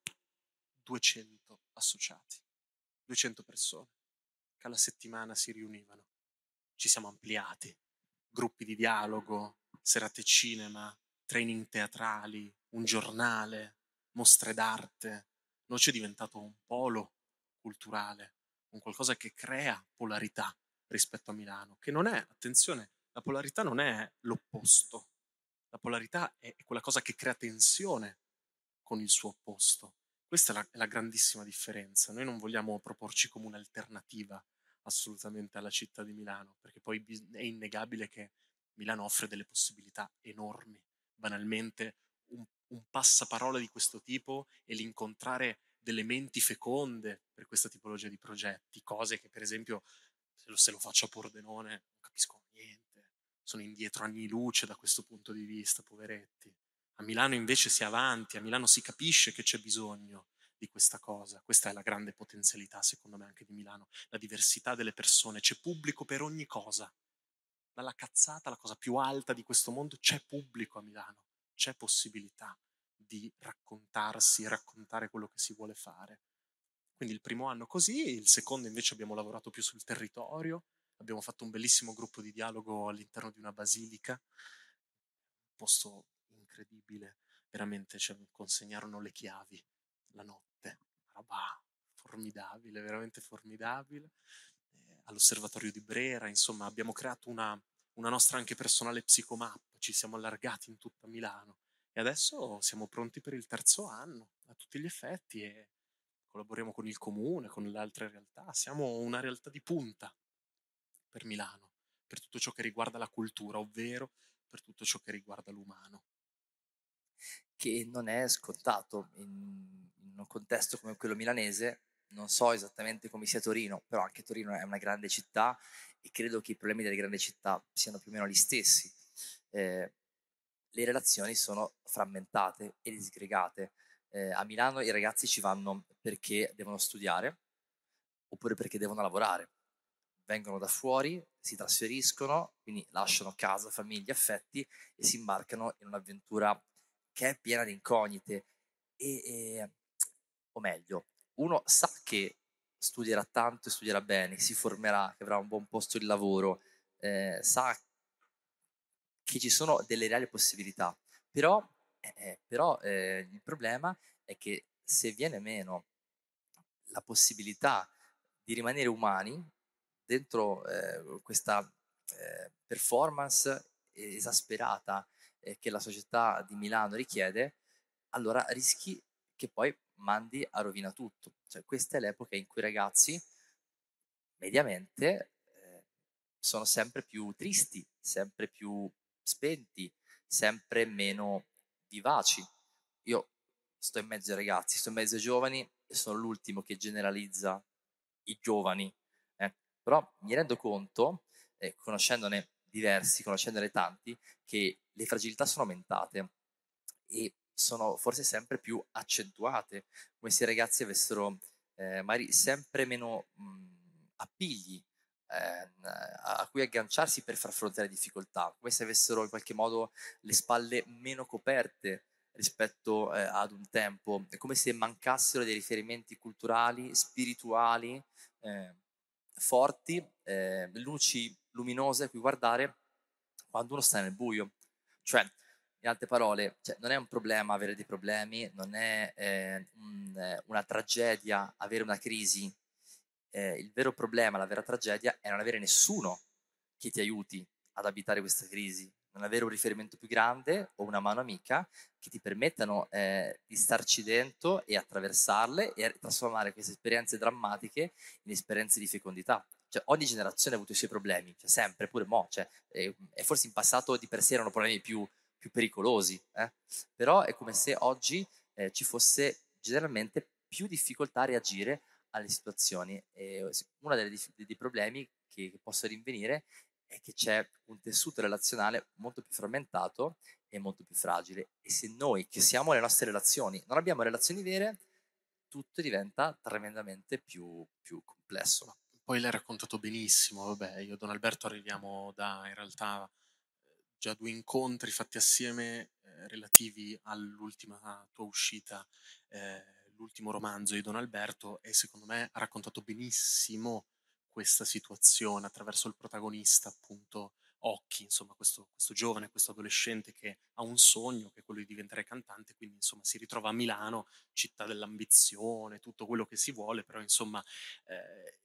200 associati, 200 persone che alla settimana si riunivano. Ci siamo ampliati, gruppi di dialogo, serate cinema, training teatrali, un giornale, mostre d'arte. Noce è diventato un polo culturale, un qualcosa che crea polarità rispetto a Milano, che non è, attenzione, la polarità non è l'opposto la polarità è quella cosa che crea tensione con il suo opposto. Questa è la, è la grandissima differenza. Noi non vogliamo proporci come un'alternativa assolutamente alla città di Milano, perché poi è innegabile che Milano offre delle possibilità enormi. Banalmente, un, un passaparola di questo tipo e l'incontrare delle menti feconde per questa tipologia di progetti, cose che per esempio se lo, se lo faccio a Pordenone non capisco niente sono indietro anni luce da questo punto di vista, poveretti. A Milano invece si è avanti, a Milano si capisce che c'è bisogno di questa cosa. Questa è la grande potenzialità, secondo me, anche di Milano, la diversità delle persone. C'è pubblico per ogni cosa. Dalla cazzata, la cosa più alta di questo mondo, c'è pubblico a Milano, c'è possibilità di raccontarsi, raccontare quello che si vuole fare. Quindi il primo anno così, il secondo invece abbiamo lavorato più sul territorio, abbiamo fatto un bellissimo gruppo di dialogo all'interno di una basilica, un posto incredibile, veramente ci cioè, consegnarono le chiavi la notte, roba formidabile, veramente formidabile, eh, all'osservatorio di Brera, insomma abbiamo creato una, una nostra anche personale psicomappa, ci siamo allargati in tutta Milano e adesso siamo pronti per il terzo anno a tutti gli effetti e collaboriamo con il comune, con le altre realtà, siamo una realtà di punta per Milano, per tutto ciò che riguarda la cultura, ovvero per tutto ciò che riguarda l'umano. Che non è scontato in, in un contesto come quello milanese, non so esattamente come sia Torino, però anche Torino è una grande città e credo che i problemi delle grandi città siano più o meno gli stessi. Eh, le relazioni sono frammentate e disgregate. Eh, a Milano i ragazzi ci vanno perché devono studiare oppure perché devono lavorare vengono da fuori, si trasferiscono, quindi lasciano casa, famiglia, affetti e si imbarcano in un'avventura che è piena di incognite. E, e, o meglio, uno sa che studierà tanto e studierà bene, si formerà, che avrà un buon posto di lavoro, eh, sa che ci sono delle reali possibilità, però, eh, eh però eh, il problema è che se viene meno la possibilità di rimanere umani dentro eh, questa eh, performance esasperata eh, che la società di Milano richiede, allora rischi che poi mandi a rovina tutto. Cioè, questa è l'epoca in cui i ragazzi mediamente eh, sono sempre più tristi, sempre più spenti, sempre meno vivaci. Io sto in mezzo ai ragazzi, sto in mezzo ai giovani e sono l'ultimo che generalizza i giovani però mi rendo conto, eh, conoscendone diversi, conoscendone tanti, che le fragilità sono aumentate e sono forse sempre più accentuate, come se i ragazzi avessero eh, magari sempre meno mh, appigli ehm, a cui agganciarsi per far fronte alle difficoltà, come se avessero in qualche modo le spalle meno coperte rispetto eh, ad un tempo, è come se mancassero dei riferimenti culturali, spirituali, eh, forti, eh, luci luminose a cui guardare quando uno sta nel buio. Cioè, in altre parole, cioè, non è un problema avere dei problemi, non è eh, un, eh, una tragedia avere una crisi. Eh, il vero problema, la vera tragedia è non avere nessuno che ti aiuti ad abitare questa crisi, non avere un riferimento più grande o una mano amica che ti permettano eh, di starci dentro e attraversarle e trasformare queste esperienze drammatiche in esperienze di fecondità. Cioè, ogni generazione ha avuto i suoi problemi, cioè, sempre, pure mo, cioè, e, eh, e, forse in passato di per sé erano problemi più, più pericolosi, eh? però è come se oggi eh, ci fosse generalmente più difficoltà a reagire alle situazioni. E uno delle, dei problemi che, che possono rinvenire è che c'è un tessuto relazionale molto più frammentato e molto più fragile. E se noi che siamo le nostre relazioni, non abbiamo relazioni vere, tutto diventa tremendamente più, più complesso. Poi l'hai raccontato benissimo, vabbè, io e Don Alberto arriviamo da, in realtà, già due incontri fatti assieme eh, relativi all'ultima tua uscita, eh, l'ultimo romanzo di Don Alberto, e secondo me ha raccontato benissimo questa situazione attraverso il protagonista, appunto Occhi, insomma questo, questo giovane, questo adolescente che ha un sogno, che è quello di diventare cantante, quindi insomma si ritrova a Milano, città dell'ambizione, tutto quello che si vuole, però insomma eh,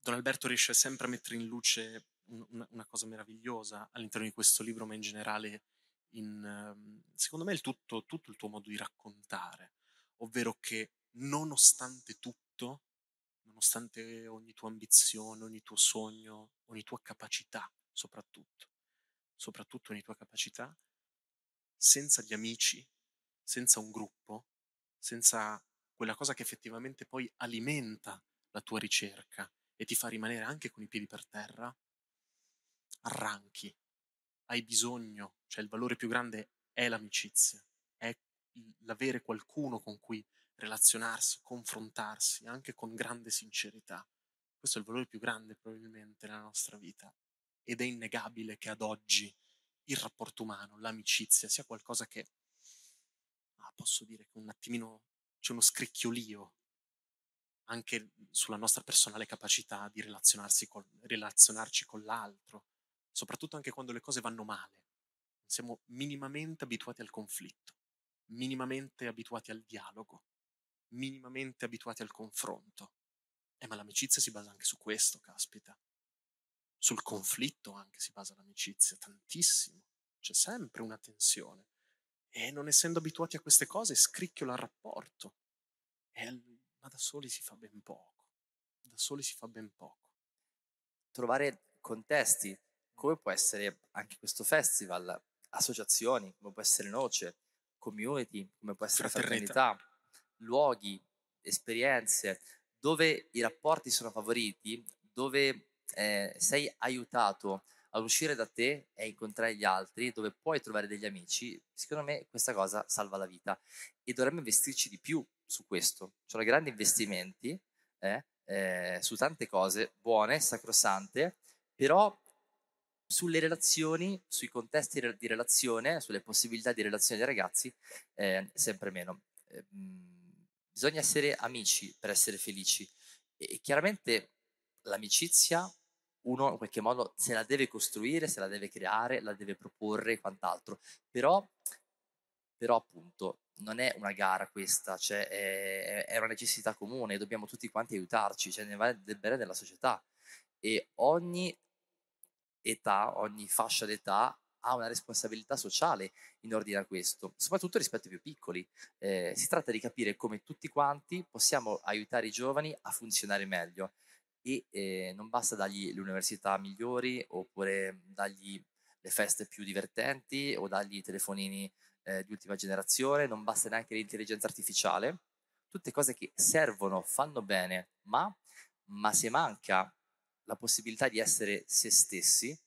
Don Alberto riesce sempre a mettere in luce una, una cosa meravigliosa all'interno di questo libro, ma in generale in, ehm, secondo me, il tutto, tutto, il tuo modo di raccontare, ovvero che nonostante tutto nonostante ogni tua ambizione, ogni tuo sogno, ogni tua capacità, soprattutto, soprattutto ogni tua capacità, senza gli amici, senza un gruppo, senza quella cosa che effettivamente poi alimenta la tua ricerca e ti fa rimanere anche con i piedi per terra, arranchi, hai bisogno, cioè il valore più grande è l'amicizia, è l'avere qualcuno con cui relazionarsi, confrontarsi anche con grande sincerità. Questo è il valore più grande probabilmente nella nostra vita ed è innegabile che ad oggi il rapporto umano, l'amicizia sia qualcosa che ah, posso dire che un attimino c'è uno scricchiolio anche sulla nostra personale capacità di con, relazionarci con l'altro, soprattutto anche quando le cose vanno male. Siamo minimamente abituati al conflitto, minimamente abituati al dialogo, minimamente abituati al confronto. Eh, ma l'amicizia si basa anche su questo, caspita. Sul conflitto anche si basa l'amicizia, tantissimo. C'è sempre una tensione. E non essendo abituati a queste cose, scricchiola il rapporto. E, ma da soli si fa ben poco. Da soli si fa ben poco. Trovare contesti, mm. come può essere anche questo festival, associazioni, come può essere Noce, community, come può essere fraternità. fraternità luoghi, esperienze dove i rapporti sono favoriti, dove eh, sei aiutato a uscire da te e incontrare gli altri, dove puoi trovare degli amici, secondo me questa cosa salva la vita e dovremmo investirci di più su questo. Sono grandi investimenti eh, eh, su tante cose buone, sacrosante, però sulle relazioni, sui contesti di relazione, sulle possibilità di relazione dei ragazzi, eh, sempre meno. Eh, Bisogna essere amici per essere felici e chiaramente l'amicizia uno in qualche modo se la deve costruire, se la deve creare, la deve proporre e quant'altro, però, però appunto non è una gara questa, cioè è, è, una necessità comune, dobbiamo tutti quanti aiutarci, cioè ne va del bene della società e ogni età, ogni fascia d'età ha una responsabilità sociale in ordine a questo, soprattutto rispetto ai più piccoli. Eh, si tratta di capire come tutti quanti possiamo aiutare i giovani a funzionare meglio e eh, non basta dargli le università migliori oppure dargli le feste più divertenti o dargli i telefonini eh, di ultima generazione, non basta neanche l'intelligenza artificiale, tutte cose che servono, fanno bene, ma, ma se manca la possibilità di essere se stessi,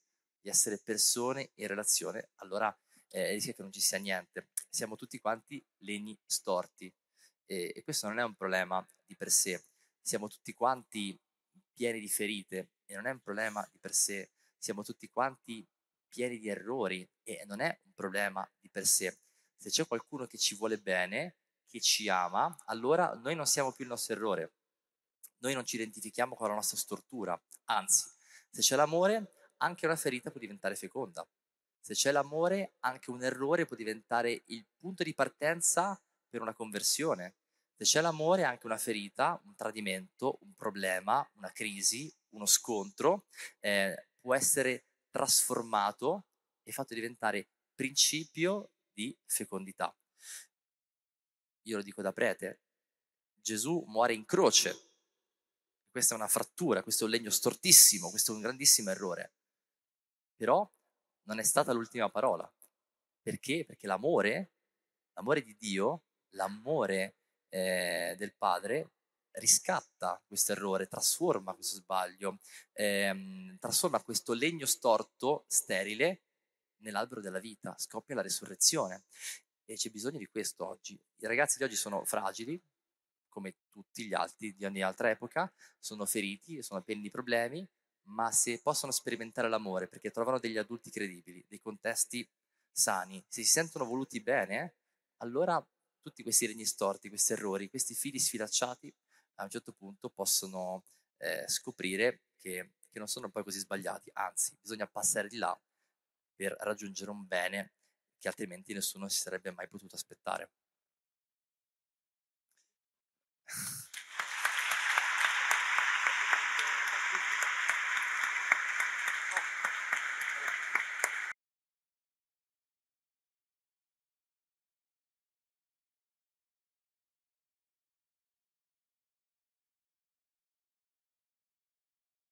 di essere persone in relazione, allora eh, rischia che non ci sia niente. Siamo tutti quanti legni storti e, e questo non è un problema di per sé. Siamo tutti quanti pieni di ferite e non è un problema di per sé. Siamo tutti quanti pieni di errori e non è un problema di per sé. Se c'è qualcuno che ci vuole bene, che ci ama, allora noi non siamo più il nostro errore. Noi non ci identifichiamo con la nostra stortura. Anzi, se c'è l'amore, anche una ferita può diventare feconda. Se c'è l'amore, anche un errore può diventare il punto di partenza per una conversione. Se c'è l'amore, anche una ferita, un tradimento, un problema, una crisi, uno scontro, eh, può essere trasformato e fatto diventare principio di fecondità. Io lo dico da prete, Gesù muore in croce. Questa è una frattura, questo è un legno stortissimo, questo è un grandissimo errore però non è stata l'ultima parola. Perché? Perché l'amore, l'amore di Dio, l'amore eh, del Padre riscatta questo errore, trasforma questo sbaglio, ehm, trasforma questo legno storto, sterile, nell'albero della vita, scoppia la resurrezione. E c'è bisogno di questo oggi. I ragazzi di oggi sono fragili, come tutti gli altri di ogni altra epoca, sono feriti, sono pieni di problemi, ma se possono sperimentare l'amore perché trovano degli adulti credibili, dei contesti sani, se si sentono voluti bene, allora tutti questi regni storti, questi errori, questi fili sfilacciati a un certo punto possono eh, scoprire che, che non sono poi così sbagliati, anzi bisogna passare di là per raggiungere un bene che altrimenti nessuno si sarebbe mai potuto aspettare.